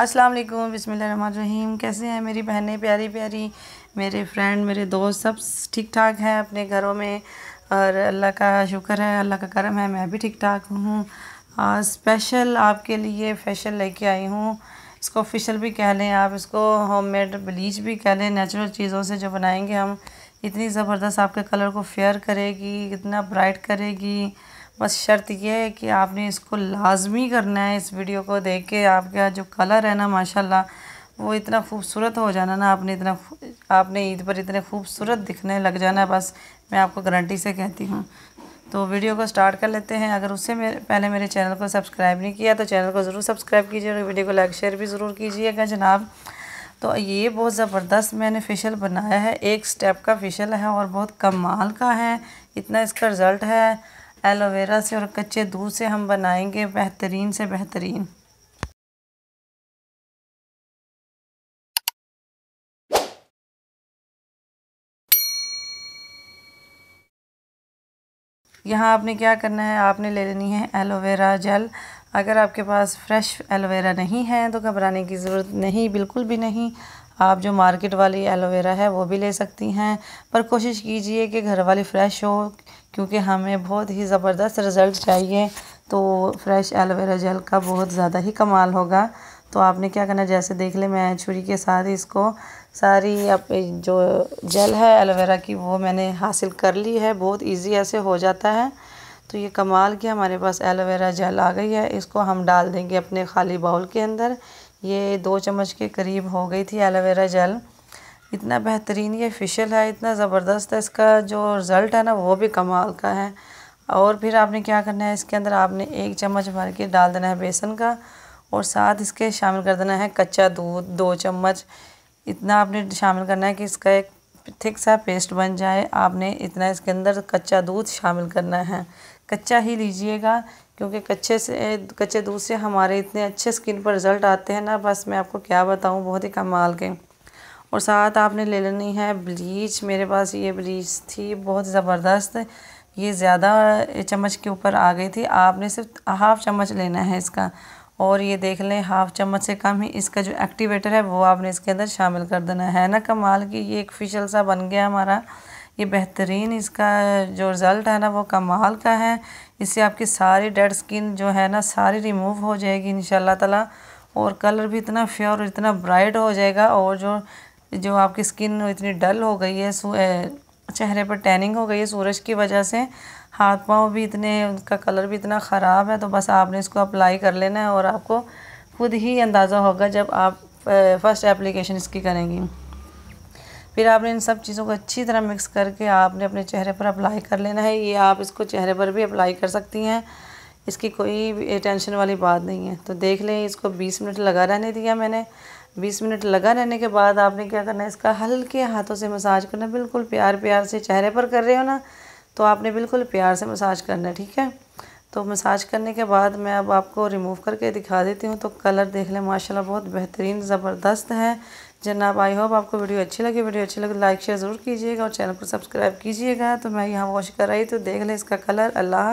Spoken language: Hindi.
अस्सलाम वालेकुम रहीम कैसे हैं मेरी बहनें प्यारी प्यारी मेरे फ्रेंड मेरे दोस्त सब ठीक ठाक हैं अपने घरों में और अल्लाह का शुक्र है अल्लाह का करम है मैं भी ठीक ठाक हूँ स्पेशल आपके लिए फेशल लेके आई हूँ इसको फेशल भी कह लें आप इसको होममेड ब्लीच भी कह लें नेचुरल चीज़ों से जो बनाएंगे हम इतनी ज़बरदस्त आपके कलर को फेयर करेगी इतना ब्राइट करेगी बस शर्त यह है कि आपने इसको लाजमी करना है इस वीडियो को देख के आपका जो कलर है ना माशाल्लाह वो इतना खूबसूरत हो जाना ना आपने इतना आपने ईद पर इतने खूबसूरत दिखने लग जाना बस मैं आपको गारंटी से कहती हूँ तो वीडियो को स्टार्ट कर लेते हैं अगर उससे मेरे पहले मेरे चैनल को सब्सक्राइब नहीं किया तो चैनल को ज़रूर सब्सक्राइब और वीडियो को लाइक शेयर भी ज़रूर कीजिएगा जनाब तो ये बहुत ज़बरदस्त मैंने फेशियल बनाया है एक स्टेप का फेशियल है और बहुत कमाल का है इतना इसका रिज़ल्ट है एलोवेरा से और कच्चे दूध से हम बनाएंगे बेहतरीन से बेहतरीन यहाँ आपने क्या करना है आपने ले लेनी है एलोवेरा जेल अगर आपके पास फ्रेश एलोवेरा नहीं है तो घबराने की ज़रूरत नहीं बिल्कुल भी नहीं आप जो मार्केट वाली एलोवेरा है वो भी ले सकती हैं पर कोशिश कीजिए कि घर वाली फ़्रेश हो क्योंकि हमें बहुत ही ज़बरदस्त रिज़ल्ट चाहिए तो फ्रेश एलोवेरा जेल का बहुत ज़्यादा ही कमाल होगा तो आपने क्या करना जैसे देख ले मैं छुरी के साथ इसको सारी आप जो जेल है एलोवेरा की वो मैंने हासिल कर ली है बहुत इजी ऐसे हो जाता है तो ये कमाल की हमारे पास एलोवेरा जेल आ गई है इसको हम डाल देंगे अपने खाली बाउल के अंदर ये दो चम्मच के करीब हो गई थी एलोवेरा जेल इतना बेहतरीन ये फेशियल है इतना ज़बरदस्त है इसका जो रिज़ल्ट है ना वो भी कमाल का है और फिर आपने क्या करना है इसके अंदर आपने एक चम्मच भर के डाल देना है बेसन का और साथ इसके शामिल कर देना है कच्चा दूध दो चम्मच इतना आपने शामिल करना है कि इसका एक थिक सा पेस्ट बन जाए आपने इतना इसके अंदर कच्चा दूध शामिल करना है कच्चा ही लीजिएगा क्योंकि कच्चे से कच्चे दूध से हमारे इतने अच्छे स्किन पर रिज़ल्ट आते हैं ना बस मैं आपको क्या बताऊँ बहुत ही कमाल के और साथ आपने ले लेनी है ब्लीच मेरे पास ये ब्लीच थी बहुत ज़बरदस्त ये ज़्यादा चम्मच के ऊपर आ गई थी आपने सिर्फ हाफ़ चम्मच लेना है इसका और ये देख लें हाफ़ चम्मच से कम ही इसका जो एक्टिवेटर है वो आपने इसके अंदर शामिल कर देना है ना कमाल की ये एक फिशल सा बन गया हमारा ये बेहतरीन इसका जो रिज़ल्ट है ना वो कमाल का है इससे आपकी सारी डेड स्किन जो है ना सारी रिमूव हो जाएगी इन ताला और कलर भी इतना फ्योर और इतना ब्राइट हो जाएगा और जो जो आपकी स्किन इतनी डल हो गई है चेहरे पर टैनिंग हो गई है सूरज की वजह से हाथ पाँव भी इतने उनका कलर भी इतना ख़राब है तो बस आपने इसको अप्लाई कर लेना है और आपको खुद ही अंदाज़ा होगा जब आप फ़र्स्ट एप्लीकेशन इसकी करेंगी फिर आपने इन सब चीज़ों को अच्छी तरह मिक्स करके आपने अपने चेहरे पर अप्लाई कर लेना है ये आप इसको चेहरे पर भी अप्लाई कर सकती हैं इसकी कोई टेंशन वाली बात नहीं है तो देख लें इसको 20 मिनट लगा रहने दिया मैंने 20 मिनट लगा रहने के बाद आपने क्या करना है इसका हल्के हाथों से मसाज करना बिल्कुल प्यार प्यार से चेहरे पर कर रहे हो ना तो आपने बिल्कुल प्यार से मसाज करना है ठीक है तो मसाज करने के बाद मैं अब आपको रिमूव करके दिखा देती हूँ तो कलर देख लें माशाल्लाह बहुत बेहतरीन ज़बरदस्त है जनाब आई होप आपको वीडियो अच्छी लगी वीडियो अच्छी लगी लाइक शेयर ज़रूर कीजिएगा और चैनल को सब्सक्राइब कीजिएगा तो मैं यहाँ वॉश कराई तो देख लें इसका कलर अल्लाह